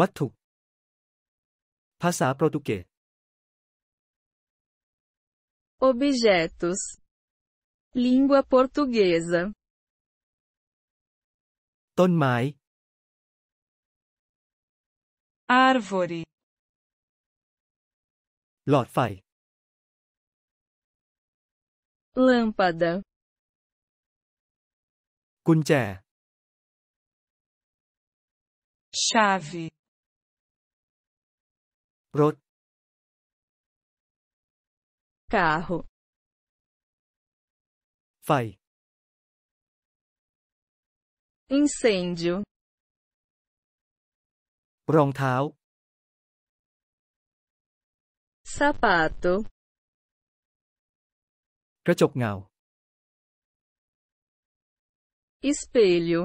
วัตถุภาษาโปรตุเกส objetos língua portuguesa ต้นไม้ árvore หลอดไฟ lâmpada กุญแจ chave Rot. Carro. Fai. Incêndio. รองเท้า sapato กระจกเงา espelho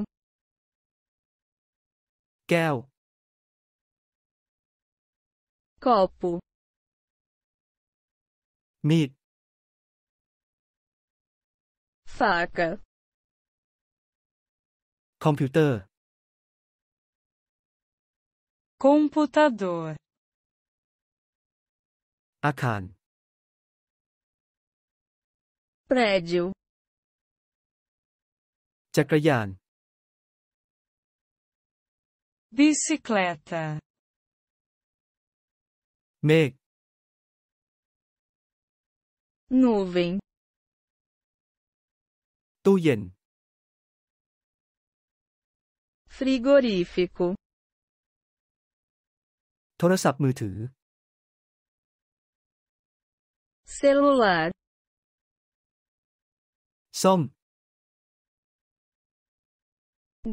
แก้ว copo มีด faca คอมพิวเตอร์ computador อาคาร prédio จักรยาน bicicleta Me. nuvem Tuyen. frigorífico t ทรศัพท์มือ celular Som.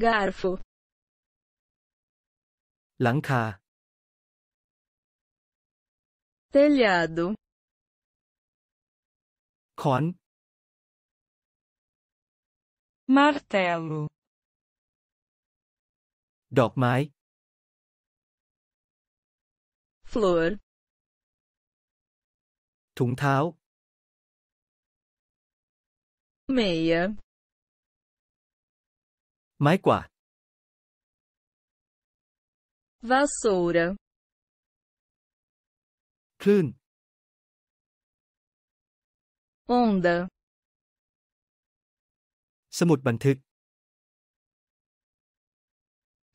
garfo หลังคา telhado, Con. martelo, ดอกไม้ flor, ถุงเท้า meia, ไม้กวาด vassoura, คลื่น onda สมุดบันทึก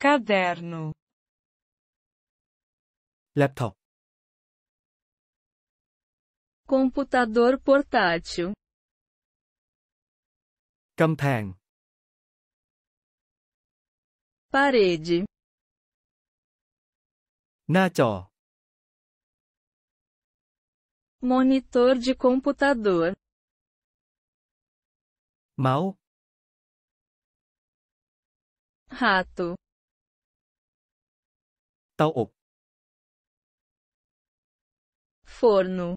caderno แล็ปท็อป computador portátil กำแพง parede หน้าจอ Monitor de computador. mal, Rato. Tàu ộp. Forno.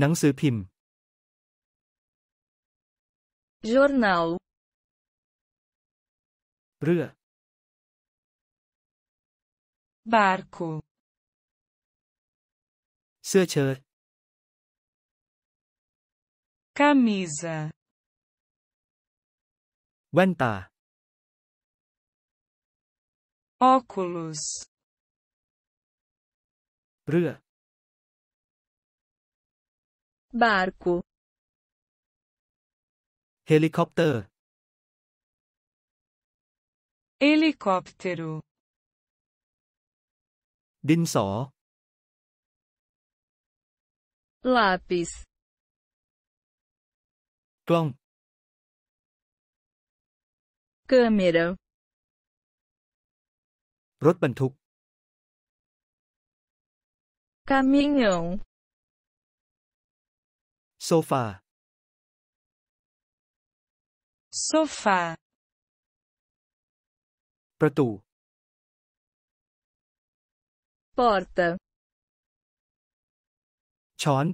หนังสือพิมพ์ jornal เรือ barco เสื้อเชิ้ต camisa แว่นตา óculos เรือ barco เฮลิคอปเตอร์ helicóptero ดินสอ lápis, clon, câmera, รถบรรทุก caminhão, sofá, sofá, ประตู porta, ช้อน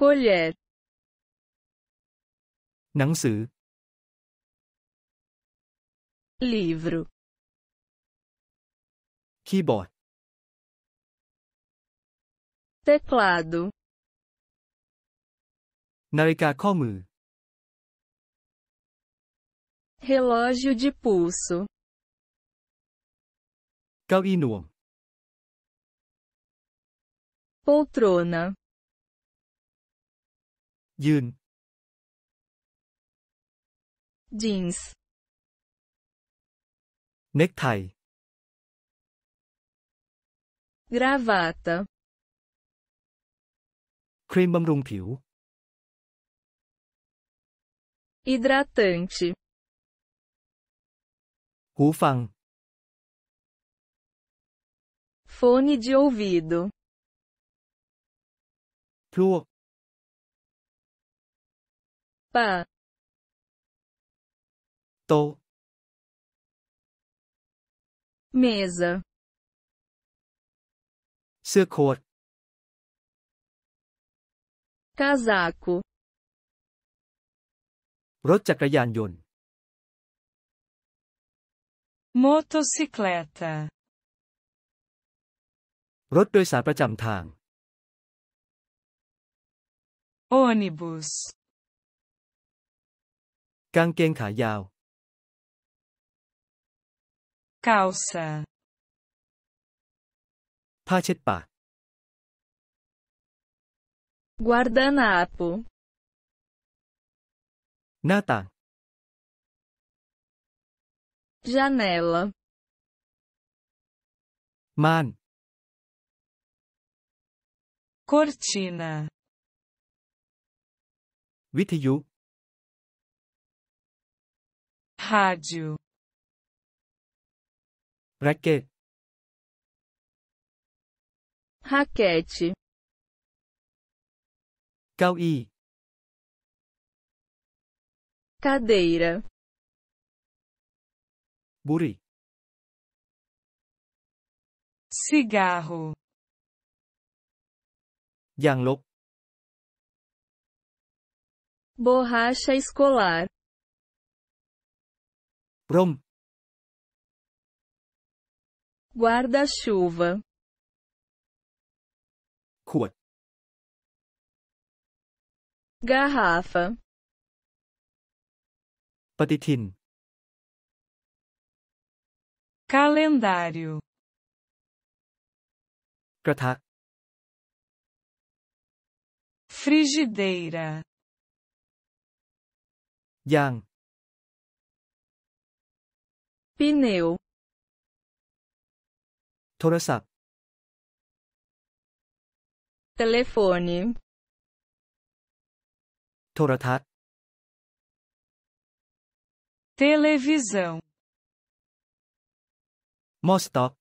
к о ล е ์หนังสือลิฟรูคีย์บอร์ดเทคลาดูนาฬิกาข้อมือ relógio de pulso เก้าอี้น่ poltrona ยืน jeans necktie, gravata ครีมบำรุงผิว hidratante หูฟัง fone de ouvido พลวกปะโต mesa เสื้อโค้ท casaco รถจักรยานยนต์มอเตอร์ไซค์รถโดยสารประจำทาง ônibus canquen caiao calça pachetpa guardanapo nata janela man cortina วิทยุ rádio raquete raquete เก้าอี้ cadeira buri cigarro ยางลบ borracha escolar, rom, guarda-chuva, ขวด garrafa, patitin calendário, กระทะ frigideira, ยางปิเนียวโทรศัพท์ เทเลโฟนิม โทรทัศน์ท e l e v i s ã o มอสต็อก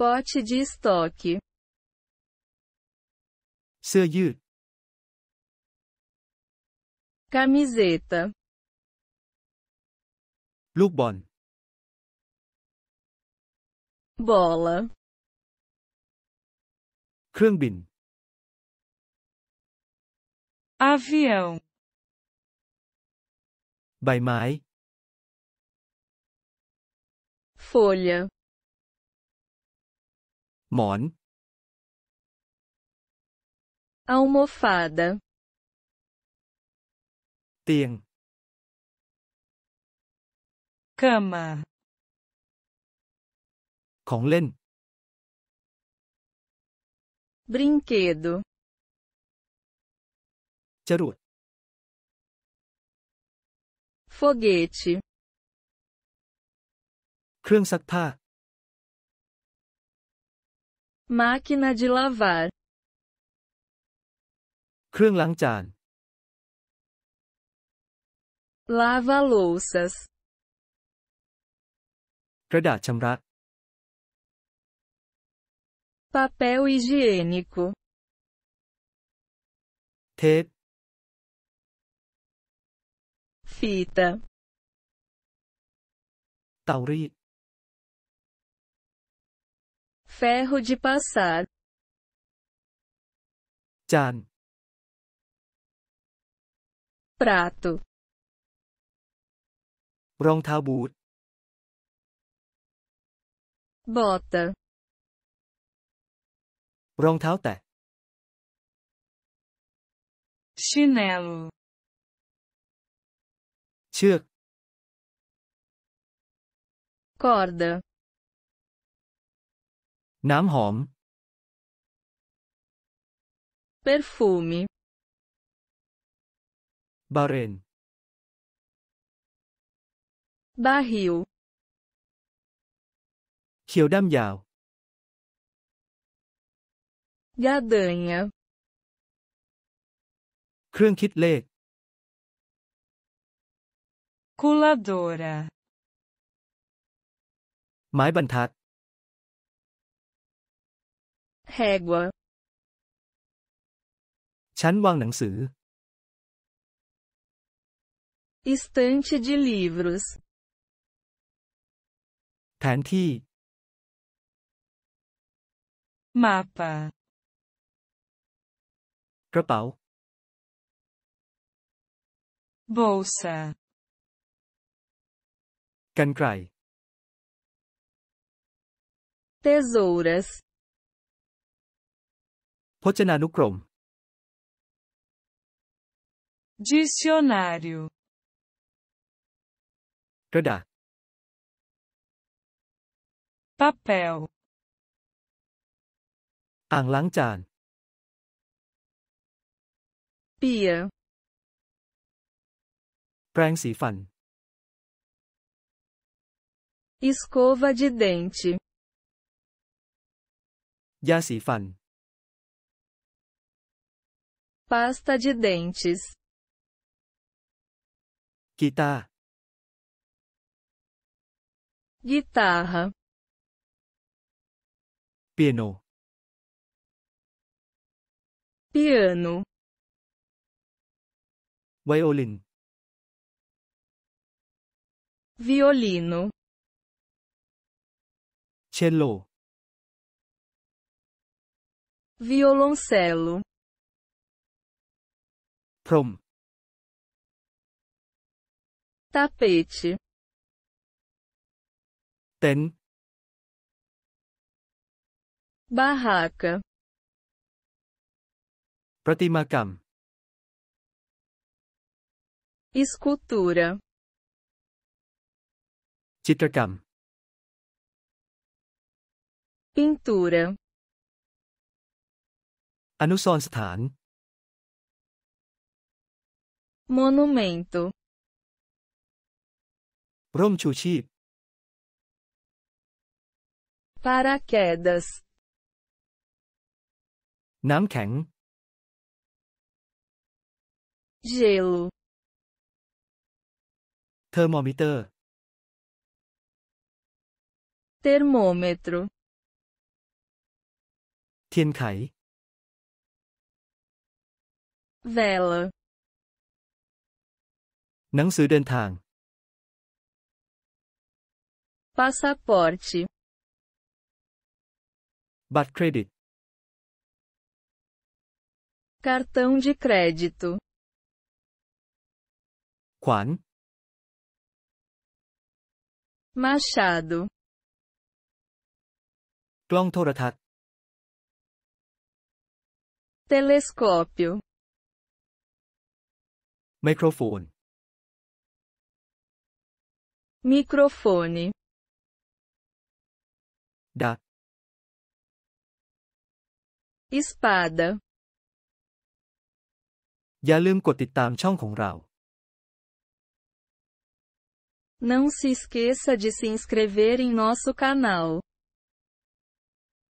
p o ต e d สต็อกเสื้อยืด camiseta Camiseta. ลูกบอล Bola. เครื่องบิน Avião. ใบไม้ Folha. mon Almofada. เตียงค a มา ของเล่นบริงเกดูจรวดฟอเกช t เครื่องซักผ้า máquina de lavar เครื่องล้างจาน lava louças กระดาษชำระ papel higiênico เทป fita Tauri. ferro de passar Jan. prato รองเท้าบูทอตเตอรองเท้าแตะ ชินเนลเชือก คอร์ด น้ำหอมอร์ฟูมีบาเรน barril, Khiếu đam dạo. gadanha, เครื่องคิดเลข coladora, ไม้บรรทัด régua, ชั้นวางหนังสือ estante de livros, แผนที่ mapa กระเป๋า bolsa กันไกร tesouras พจนานุกรม dicionário กระดาษ papel อ่างล้างจาน pia แปรงสีฟัน escova de dente ยาสีฟัน pasta de dentes กีตาร์ guitarra Piano. Piano. Violin. Violino. Cello. Violoncelo. Prom. Tapete. Ten barraca, Pratima escultura, Chitrakam, pintura, อนุสรณ์สถาน monumento, ร่มชูชีพ paraquedas, น้ำแข็ง gelo เทอร์โมมิเตอร์ termômetro เทียนไข vela หนังสือเดินทาง passaporte บัตรเครดิต cartão de crédito, quan, machado, กล้องโทรทัศน์ telescópio, microfone, microfone, da, espada, อย่าลืมกดติดตามช่องของเรา Não se esqueça de se inscrever em nosso canal.